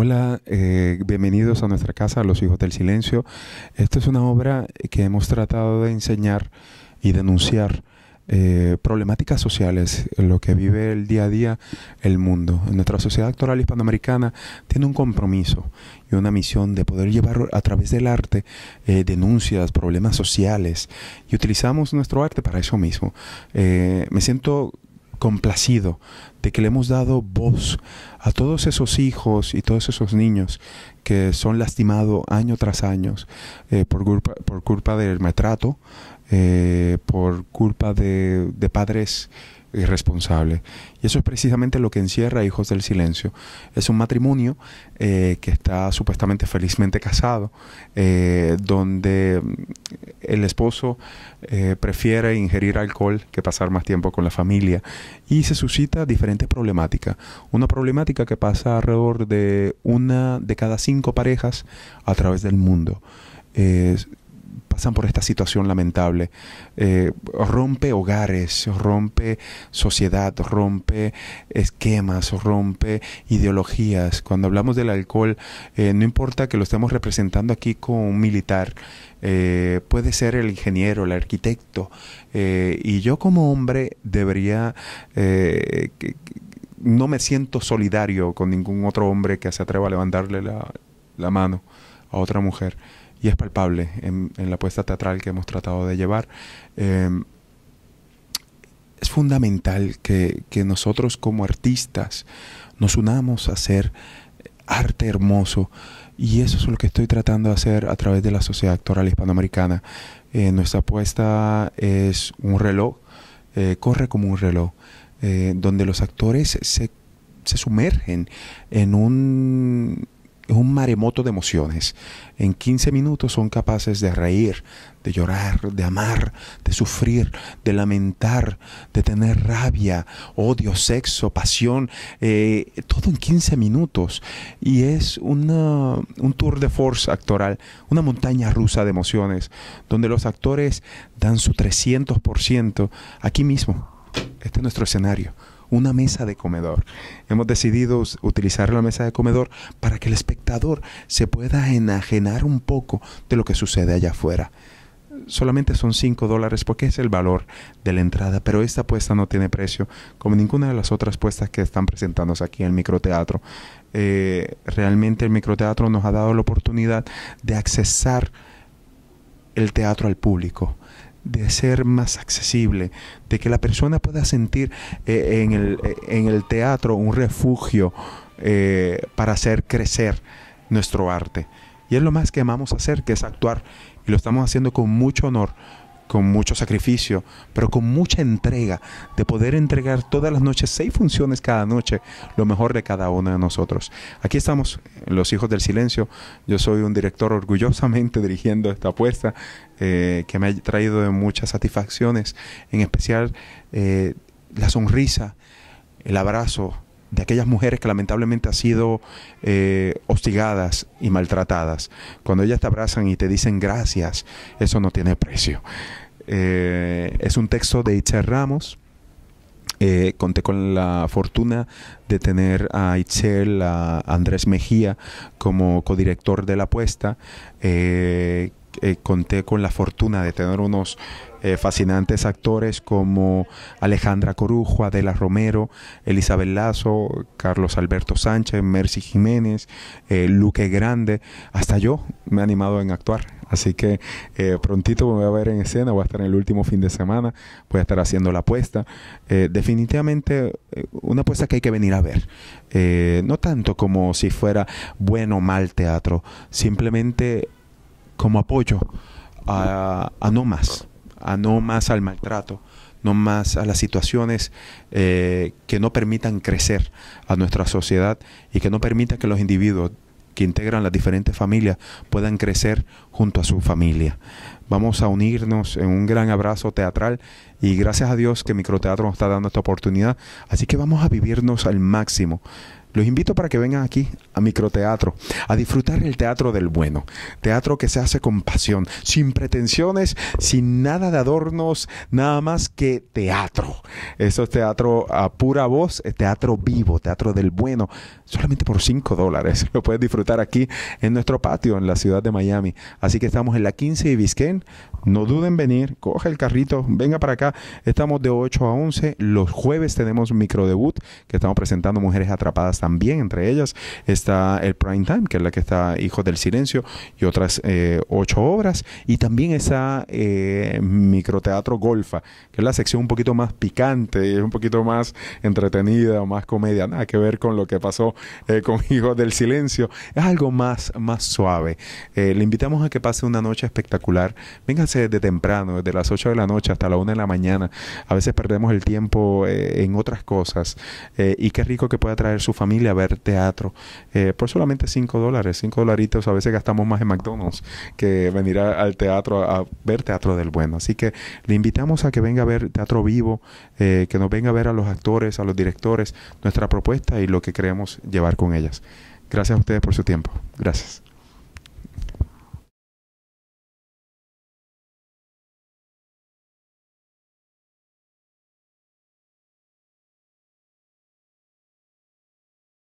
Hola, eh, bienvenidos a nuestra casa, Los Hijos del Silencio. Esta es una obra que hemos tratado de enseñar y denunciar eh, problemáticas sociales, lo que vive el día a día el mundo. Nuestra sociedad actual hispanoamericana tiene un compromiso y una misión de poder llevar a través del arte eh, denuncias, problemas sociales y utilizamos nuestro arte para eso mismo. me siento complacido de que le hemos dado voz a todos esos hijos y todos esos niños que son lastimados año tras año eh, por, culpa, por culpa del maltrato, eh, por culpa de, de padres irresponsable. Y eso es precisamente lo que encierra Hijos del Silencio. Es un matrimonio eh, que está supuestamente felizmente casado, eh, donde mm, el esposo eh, prefiere ingerir alcohol que pasar más tiempo con la familia y se suscita diferentes problemáticas. Una problemática que pasa alrededor de una de cada cinco parejas a través del mundo pasan por esta situación lamentable. Eh, rompe hogares, rompe sociedad, rompe esquemas, rompe ideologías. Cuando hablamos del alcohol, eh, no importa que lo estemos representando aquí con un militar, eh, puede ser el ingeniero, el arquitecto. y yo como hombre debería... no me siento solidario con ningún otro hombre que se atreva a levantarle la mano a otra mujer y es palpable en, la apuesta teatral que hemos tratado de llevar. Em, es fundamental que, nosotros como artistas nos unamos a hacer arte hermoso y eso es lo que estoy tratando de hacer a través de la Sociedad Actoral Hispanoamericana. Eh, nuestra apuesta es un reloj, eh, corre como un reloj, eh, donde los actores se sumergen en un es un maremoto de emociones. En 15 minutos son capaces de reír, de llorar, de amar, de sufrir, de lamentar, de tener rabia, odio, sexo, pasión, eh, todo en 15 minutos. Y es un tour de force actoral, una montaña rusa de emociones, donde los actores dan su 300% aquí mismo. Este es nuestro escenario una mesa de comedor. Hemos decidido utilizar la mesa de comedor para que el espectador se pueda enajenar un poco de lo que sucede allá afuera solamente son 5 dólares porque es el valor de la entrada, pero esta apuesta no tiene precio como ninguna de las otras puestas que están presentándose aquí en el microteatro. Eh, realmente el microteatro nos ha dado la oportunidad de accesar el teatro al público, de ser más accesible, de que la persona pueda sentir eh, eh, en, el, teatro un refugio eh, para hacer crecer nuestro arte. Y es lo más que amamos hacer, que es actuar. Y lo estamos haciendo con mucho honor, con mucho sacrificio, pero con mucha entrega, de poder entregar todas las noches, seis funciones cada noche, lo mejor de cada uno de nosotros. Aquí estamos, los hijos del silencio. Yo soy un director orgullosamente dirigiendo esta apuesta, eh, que me ha traído muchas satisfacciones, en especial eh, la sonrisa, el abrazo, de aquellas mujeres que lamentablemente han sido eh, hostigadas y maltratadas. Cuando ellas te abrazan y te dicen gracias, eso no tiene precio. Eh, es un texto de Itzel Ramos. Eh, conté con la fortuna de tener a Itzel, a Andrés Mejía como codirector de la apuesta. Eh, conté con la fortuna de tener unos eh, fascinantes actores como Alejandra Corujo, Adela Romero, Elizabeth Lazo, Carlos Alberto Sánchez, Mercy Jiménez, eh, Luque Grande, hasta yo me he animado en actuar. Así que prontito me voy a ver en escena, voy a estar en el último fin de semana, voy a estar haciendo la apuesta. definitivamente una apuesta que hay que venir a ver. no tanto como si fuera bueno o mal teatro, simplemente como apoyo a, no más, a no más al maltrato, no más a las situaciones eh, que no permitan crecer a nuestra sociedad y que no permitan que los individuos que integran las diferentes familias puedan crecer junto a su familia. Vamos a unirnos en un gran abrazo teatral y gracias a Dios que Microteatro nos está dando esta oportunidad. Así que vamos a vivirnos al máximo los invito para que vengan aquí a microteatro, a disfrutar el teatro del bueno, teatro que se hace con pasión, sin pretensiones, sin nada de adornos, nada más que teatro. Eso es teatro a pura voz, teatro vivo, teatro del bueno, solamente por 5 dólares. Lo puedes disfrutar aquí en nuestro patio, en la ciudad de Miami. Así que estamos en la 15 y Biscayne. No duden en venir, coge el carrito, venga para acá. Estamos de 8 a 11. Los jueves tenemos microdebut que estamos presentando Mujeres Atrapadas también también entre ellas está el Prime Time, que es la que está hijo del Silencio y otras eh, ocho obras, y también está eh, Microteatro Golfa, que es la sección un poquito más picante, es un poquito más entretenida o más comedia, nada que ver con lo que pasó eh, con Hijos del Silencio, es algo más, más suave. Eh, le invitamos a que pase una noche espectacular, véngase de temprano, desde las 8 de la noche hasta la 1 de la mañana, a veces perdemos el tiempo en otras cosas, y qué rico que pueda traer su familia a ver teatro eh, por solamente 5 dólares, 5 dolaritos. A veces gastamos más en McDonald's que venir al teatro a, ver teatro del bueno. Así que le invitamos a que venga a ver teatro vivo, eh, que nos venga a ver a los actores, a los directores, nuestra propuesta y lo que queremos llevar con ellas. Gracias a ustedes por su tiempo. Gracias.